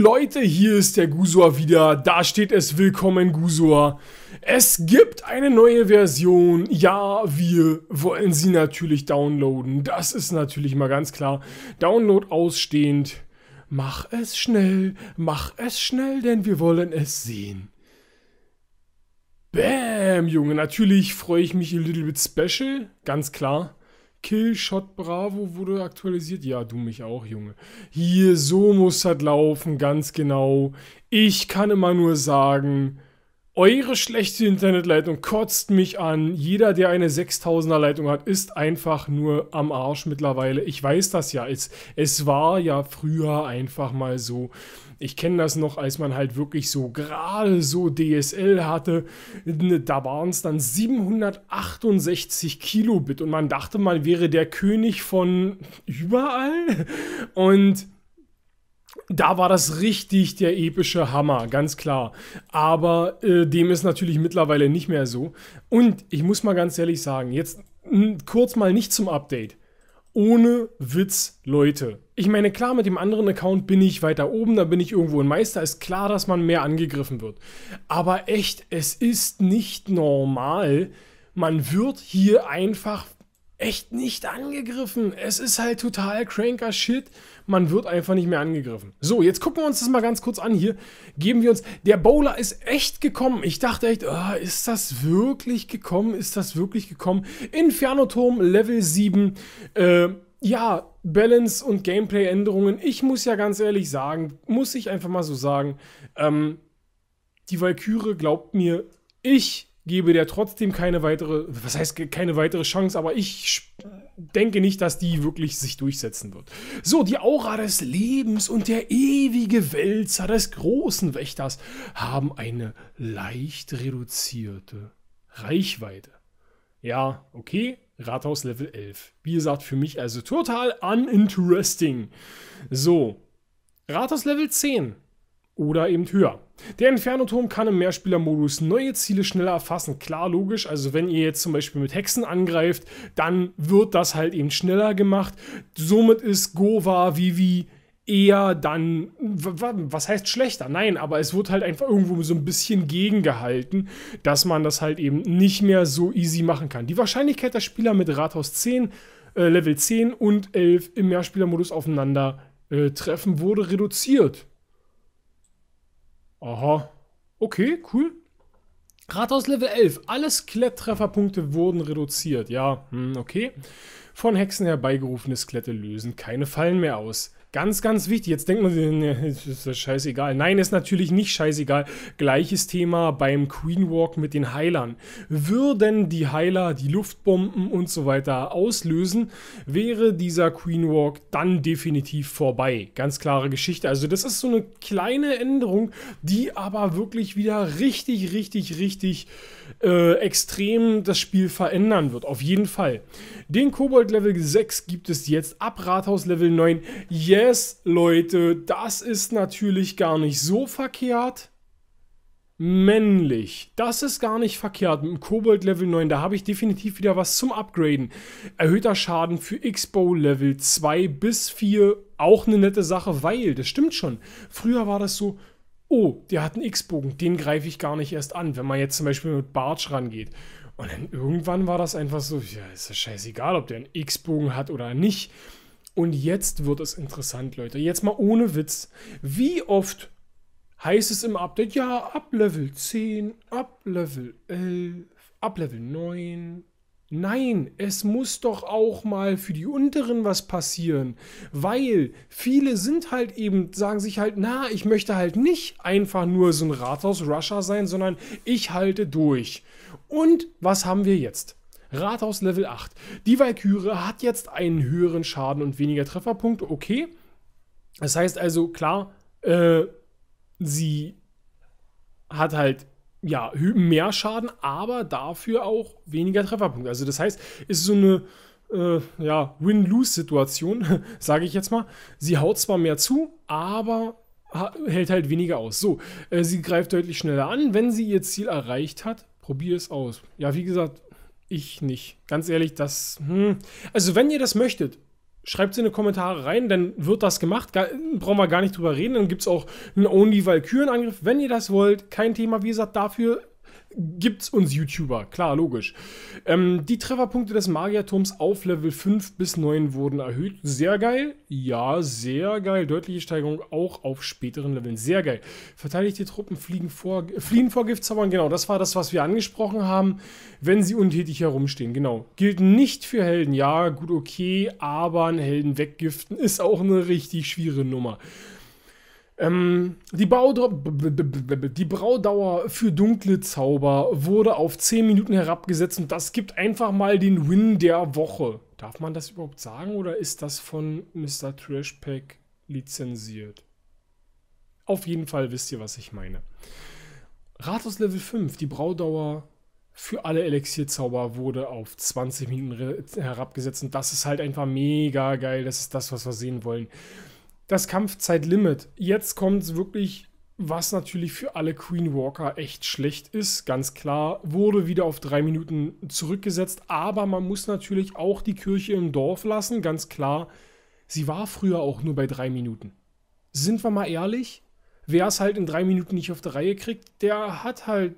Leute, hier ist der Gusor wieder. Da steht es Willkommen Gusor. Es gibt eine neue Version. Ja, wir wollen sie natürlich downloaden. Das ist natürlich mal ganz klar. Download ausstehend. Mach es schnell, mach es schnell, denn wir wollen es sehen. Bäm, Junge, natürlich freue ich mich a little bit special, ganz klar. Killshot Bravo wurde aktualisiert. Ja, du mich auch, Junge. Hier, so muss das laufen, ganz genau. Ich kann immer nur sagen, eure schlechte Internetleitung kotzt mich an. Jeder, der eine 6000er Leitung hat, ist einfach nur am Arsch mittlerweile. Ich weiß das ja. Es, es war ja früher einfach mal so. Ich kenne das noch, als man halt wirklich so gerade so DSL hatte. Ne, da waren es dann 768 Kilobit und man dachte, man wäre der König von überall. Und da war das richtig der epische Hammer, ganz klar. Aber äh, dem ist natürlich mittlerweile nicht mehr so. Und ich muss mal ganz ehrlich sagen, jetzt hm, kurz mal nicht zum Update. Ohne Witz, Leute. Ich meine, klar, mit dem anderen Account bin ich weiter oben, da bin ich irgendwo ein Meister. Ist klar, dass man mehr angegriffen wird. Aber echt, es ist nicht normal. Man wird hier einfach echt nicht angegriffen. Es ist halt total cranker Shit. Man wird einfach nicht mehr angegriffen. So, jetzt gucken wir uns das mal ganz kurz an hier. Geben wir uns... Der Bowler ist echt gekommen. Ich dachte echt, oh, ist das wirklich gekommen? Ist das wirklich gekommen? Inferno-Turm, Level 7. Äh, ja, Balance und Gameplay-Änderungen. Ich muss ja ganz ehrlich sagen, muss ich einfach mal so sagen, ähm, die Valkyrie glaubt mir, ich gebe der trotzdem keine weitere, was heißt keine weitere Chance, aber ich denke nicht, dass die wirklich sich durchsetzen wird. So, die Aura des Lebens und der ewige Wälzer des großen Wächters haben eine leicht reduzierte Reichweite. Ja, okay, Rathaus Level 11. Wie gesagt, für mich also total uninteresting. So, Rathaus Level 10 oder eben höher. Der Inferno-Turm kann im Mehrspielermodus neue Ziele schneller erfassen. Klar, logisch. Also wenn ihr jetzt zum Beispiel mit Hexen angreift, dann wird das halt eben schneller gemacht. Somit ist Gova, Vivi eher dann, was heißt schlechter? Nein, aber es wird halt einfach irgendwo so ein bisschen gegengehalten, dass man das halt eben nicht mehr so easy machen kann. Die Wahrscheinlichkeit, dass Spieler mit Rathaus 10, äh, Level 10 und 11 im Mehrspielermodus aufeinander äh, treffen, wurde reduziert. Aha. Okay, cool. Rathaus Level 11. Alle Skeletttrefferpunkte wurden reduziert. Ja, hm, okay. Von Hexen herbeigerufene Skelette lösen keine Fallen mehr aus. Ganz, ganz wichtig. Jetzt denkt man, ist das scheißegal. Nein, ist natürlich nicht scheißegal. Gleiches Thema beim Queen Walk mit den Heilern. Würden die Heiler die Luftbomben und so weiter auslösen, wäre dieser Queen Walk dann definitiv vorbei. Ganz klare Geschichte. Also das ist so eine kleine Änderung, die aber wirklich wieder richtig, richtig, richtig äh, extrem das Spiel verändern wird. Auf jeden Fall. Den Kobold Level 6 gibt es jetzt ab Rathaus Level 9. Yes Yes, Leute, das ist natürlich gar nicht so verkehrt. Männlich. Das ist gar nicht verkehrt. Mit dem Kobold Level 9, da habe ich definitiv wieder was zum Upgraden. Erhöhter Schaden für X-Bow Level 2 bis 4. Auch eine nette Sache, weil, das stimmt schon. Früher war das so, oh, der hat einen X-Bogen, den greife ich gar nicht erst an, wenn man jetzt zum Beispiel mit Bartsch rangeht. Und dann irgendwann war das einfach so, ja, ist ja scheißegal, ob der einen X-Bogen hat oder nicht. Und jetzt wird es interessant, Leute. Jetzt mal ohne Witz. Wie oft heißt es im Update, ja, ab Level 10, ab Level 11, ab Level 9. Nein, es muss doch auch mal für die unteren was passieren, weil viele sind halt eben, sagen sich halt, na, ich möchte halt nicht einfach nur so ein Rathaus-Rusher sein, sondern ich halte durch. Und was haben wir jetzt? Rathaus Level 8. Die Valkyrie hat jetzt einen höheren Schaden und weniger Trefferpunkte. Okay. Das heißt also, klar, äh, sie hat halt ja, mehr Schaden, aber dafür auch weniger Trefferpunkte. Also das heißt, ist so eine äh, ja, Win-Lose-Situation, sage ich jetzt mal. Sie haut zwar mehr zu, aber hält halt weniger aus. So, äh, sie greift deutlich schneller an. Wenn sie ihr Ziel erreicht hat, probier es aus. Ja, wie gesagt, ich nicht. Ganz ehrlich, das. Hm. Also, wenn ihr das möchtet, schreibt es in die Kommentare rein, dann wird das gemacht. Gar, brauchen wir gar nicht drüber reden. Dann gibt es auch einen Only Valkyren-Angriff. Wenn ihr das wollt, kein Thema. Wie gesagt, dafür gibt's uns YouTuber, klar, logisch. Ähm, die Trefferpunkte des Magierturms auf Level 5 bis 9 wurden erhöht. Sehr geil. Ja, sehr geil. Deutliche Steigerung auch auf späteren Leveln. Sehr geil. Verteidigte Truppen fliegen vor, fliehen vor Giftzaubern. Genau, das war das, was wir angesprochen haben, wenn sie untätig herumstehen. Genau. Gilt nicht für Helden. Ja, gut, okay, aber einen Helden weggiften ist auch eine richtig schwierige Nummer. Ähm, die, die, Braudauer für dunkle Zauber wurde auf 10 Minuten herabgesetzt und das gibt einfach mal den Win der Woche. Darf man das überhaupt sagen oder ist das von Mr. Trashpack lizenziert? Auf jeden Fall wisst ihr, was ich meine. Rathaus Level 5, die Braudauer für alle Elixierzauber wurde auf 20 Minuten herabgesetzt und das ist halt einfach mega geil. Das ist das, was wir sehen wollen das Kampfzeitlimit. Jetzt kommt es wirklich, was natürlich für alle Queen Walker echt schlecht ist, ganz klar, wurde wieder auf drei Minuten zurückgesetzt, aber man muss natürlich auch die Kirche im Dorf lassen, ganz klar, sie war früher auch nur bei drei Minuten. Sind wir mal ehrlich, wer es halt in drei Minuten nicht auf der Reihe kriegt, der hat halt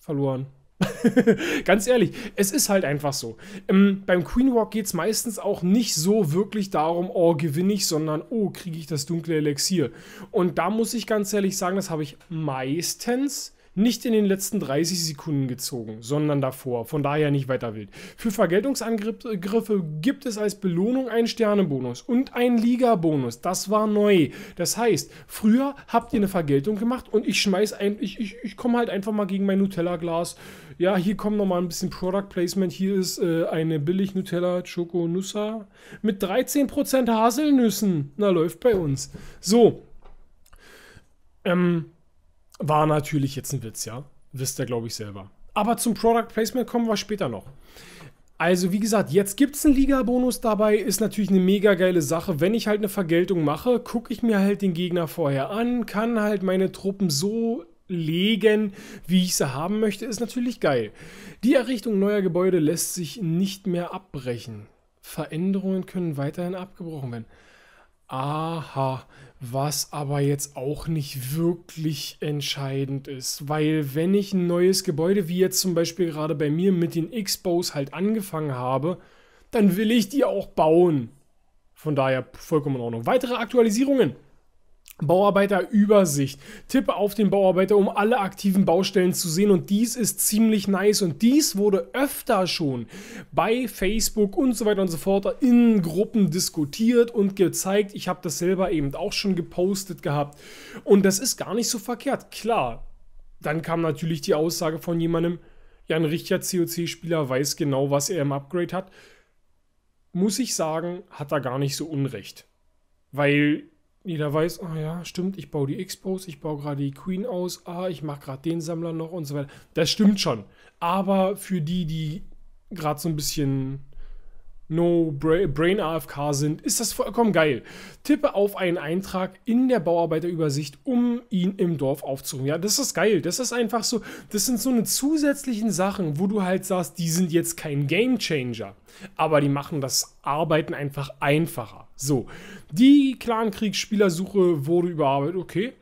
verloren. Ganz ehrlich, es ist halt einfach so. Ähm, beim Queen Walk geht es meistens auch nicht so wirklich darum, oh, gewinne ich, sondern oh, kriege ich das dunkle Elixier. Und da muss ich ganz ehrlich sagen, das habe ich meistens nicht in den letzten 30 Sekunden gezogen, sondern davor. Von daher nicht weiter wild. Für Vergeltungsangriffe äh, gibt es als Belohnung einen Sternebonus und einen Liga-Bonus. Das war neu. Das heißt, früher habt ihr eine Vergeltung gemacht und ich schmeiß ein, ich, ich, ich komme halt einfach mal gegen mein Nutella-Glas. Ja, hier kommt nochmal ein bisschen Product Placement. Hier ist äh, eine billig Nutella Choco Nussa mit 13% Haselnüssen. Na, läuft bei uns. So. Ähm, war natürlich jetzt ein Witz, ja. Wisst ihr, glaube ich, selber. Aber zum Product Placement kommen wir später noch. Also wie gesagt, jetzt gibt es einen Liga-Bonus dabei, ist natürlich eine mega geile Sache. Wenn ich halt eine Vergeltung mache, gucke ich mir halt den Gegner vorher an, kann halt meine Truppen so legen, wie ich sie haben möchte, ist natürlich geil. Die Errichtung neuer Gebäude lässt sich nicht mehr abbrechen. Veränderungen können weiterhin abgebrochen werden. Aha, was aber jetzt auch nicht wirklich entscheidend ist, weil wenn ich ein neues Gebäude, wie jetzt zum Beispiel gerade bei mir mit den Expos halt angefangen habe, dann will ich die auch bauen. Von daher vollkommen in Ordnung. Weitere Aktualisierungen. Bauarbeiterübersicht. Tippe auf den Bauarbeiter, um alle aktiven Baustellen zu sehen. Und dies ist ziemlich nice. Und dies wurde öfter schon bei Facebook und so weiter und so fort in Gruppen diskutiert und gezeigt. Ich habe das selber eben auch schon gepostet gehabt. Und das ist gar nicht so verkehrt. Klar, dann kam natürlich die Aussage von jemandem, ja, ein richtiger COC-Spieler weiß genau, was er im Upgrade hat. Muss ich sagen, hat er gar nicht so Unrecht. Weil jeder weiß, ah oh ja, stimmt, ich baue die Expos, ich baue gerade die Queen aus, ah, ich mache gerade den Sammler noch und so weiter. Das stimmt schon. Aber für die, die gerade so ein bisschen No Brain AFK sind, ist das vollkommen geil. Tippe auf einen Eintrag in der Bauarbeiterübersicht, um ihn im Dorf aufzurufen. Ja, das ist geil. Das ist einfach so, das sind so eine zusätzlichen Sachen, wo du halt sagst, die sind jetzt kein Game Changer, aber die machen das Arbeiten einfach einfacher. So, die Clan-Kriegsspielersuche wurde überarbeitet, okay.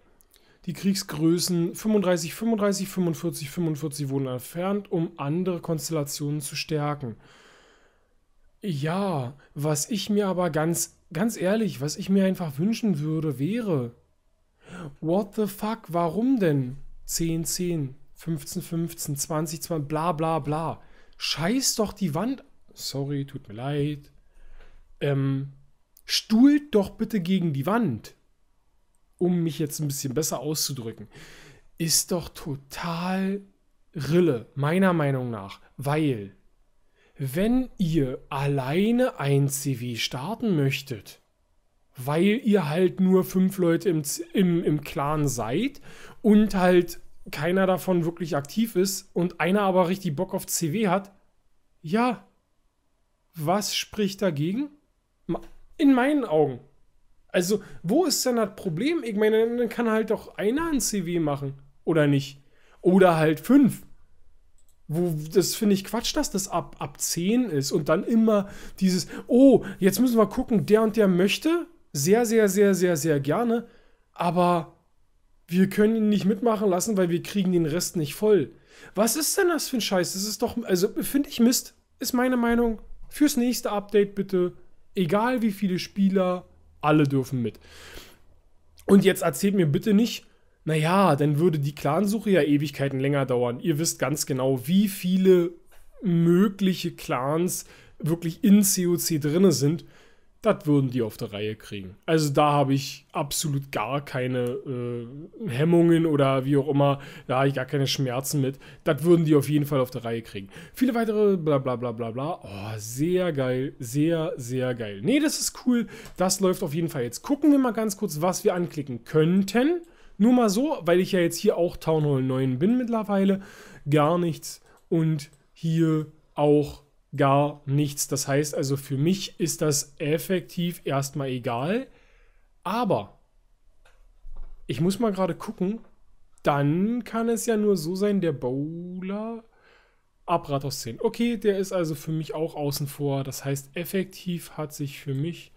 Die Kriegsgrößen 35, 35, 45, 45 wurden entfernt, um andere Konstellationen zu stärken. Ja, was ich mir aber ganz, ganz ehrlich, was ich mir einfach wünschen würde, wäre. What the fuck, warum denn? 10, 10, 15, 15, 20, 20, bla bla bla. Scheiß doch die Wand. Sorry, tut mir leid. Ähm, stuhlt doch bitte gegen die Wand, um mich jetzt ein bisschen besser auszudrücken, ist doch total Rille, meiner Meinung nach, weil wenn ihr alleine ein CW starten möchtet, weil ihr halt nur fünf Leute im, im, im Clan seid und halt keiner davon wirklich aktiv ist und einer aber richtig Bock auf CW hat, ja, was spricht dagegen? In meinen Augen. Also, wo ist denn das Problem? Ich meine, dann kann halt doch einer ein CV machen. Oder nicht? Oder halt fünf. Wo, das finde ich Quatsch, dass das ab, ab 10 ist und dann immer dieses, oh, jetzt müssen wir gucken, der und der möchte sehr, sehr, sehr, sehr, sehr gerne, aber wir können ihn nicht mitmachen lassen, weil wir kriegen den Rest nicht voll. Was ist denn das für ein Scheiß? Das ist doch, also finde ich Mist, ist meine Meinung. Fürs nächste Update bitte Egal wie viele Spieler, alle dürfen mit. Und jetzt erzählt mir bitte nicht, naja, dann würde die Clansuche ja Ewigkeiten länger dauern. Ihr wisst ganz genau, wie viele mögliche Clans wirklich in COC drin sind das würden die auf der Reihe kriegen. Also da habe ich absolut gar keine äh, Hemmungen oder wie auch immer, da habe ich gar keine Schmerzen mit. Das würden die auf jeden Fall auf der Reihe kriegen. Viele weitere bla bla bla bla bla. Oh, sehr geil, sehr, sehr geil. Nee, das ist cool. Das läuft auf jeden Fall. Jetzt gucken wir mal ganz kurz, was wir anklicken könnten. Nur mal so, weil ich ja jetzt hier auch Town Hall 9 bin mittlerweile. Gar nichts. Und hier auch gar nichts. Das heißt also, für mich ist das effektiv erstmal egal. Aber ich muss mal gerade gucken, dann kann es ja nur so sein, der Bowler ab Rathaus 10. Okay, der ist also für mich auch außen vor. Das heißt, effektiv hat sich für mich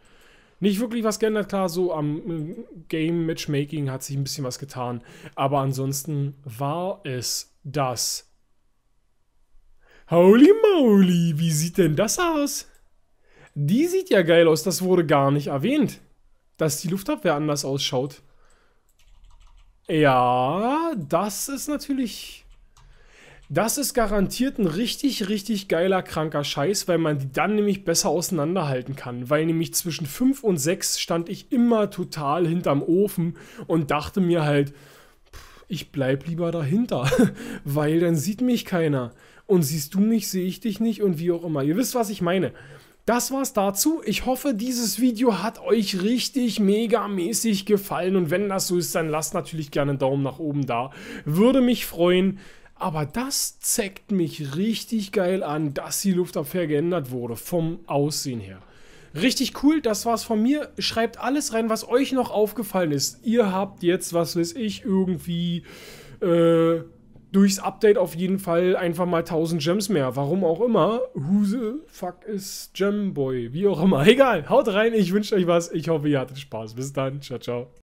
nicht wirklich was geändert. Klar, so am äh, Game Matchmaking hat sich ein bisschen was getan. Aber ansonsten war es das. Holy moly, wie sieht denn das aus? Die sieht ja geil aus, das wurde gar nicht erwähnt. Dass die Luftabwehr anders ausschaut. Ja, das ist natürlich... Das ist garantiert ein richtig, richtig geiler, kranker Scheiß, weil man die dann nämlich besser auseinanderhalten kann. Weil nämlich zwischen 5 und 6 stand ich immer total hinterm Ofen und dachte mir halt, ich bleib lieber dahinter, weil dann sieht mich keiner und siehst du mich, sehe ich dich nicht und wie auch immer. Ihr wisst, was ich meine. Das war's dazu. Ich hoffe, dieses Video hat euch richtig megamäßig gefallen und wenn das so ist, dann lasst natürlich gerne einen Daumen nach oben da. Würde mich freuen. Aber das zeigt mich richtig geil an, dass die Luftabwehr geändert wurde vom Aussehen her. Richtig cool, das war's von mir. Schreibt alles rein, was euch noch aufgefallen ist. Ihr habt jetzt, was weiß ich, irgendwie äh, durchs Update auf jeden Fall einfach mal 1000 Gems mehr. Warum auch immer. Who the fuck is Gemboy? Wie auch immer. Egal. Haut rein. Ich wünsche euch was. Ich hoffe, ihr hattet Spaß. Bis dann. Ciao, ciao.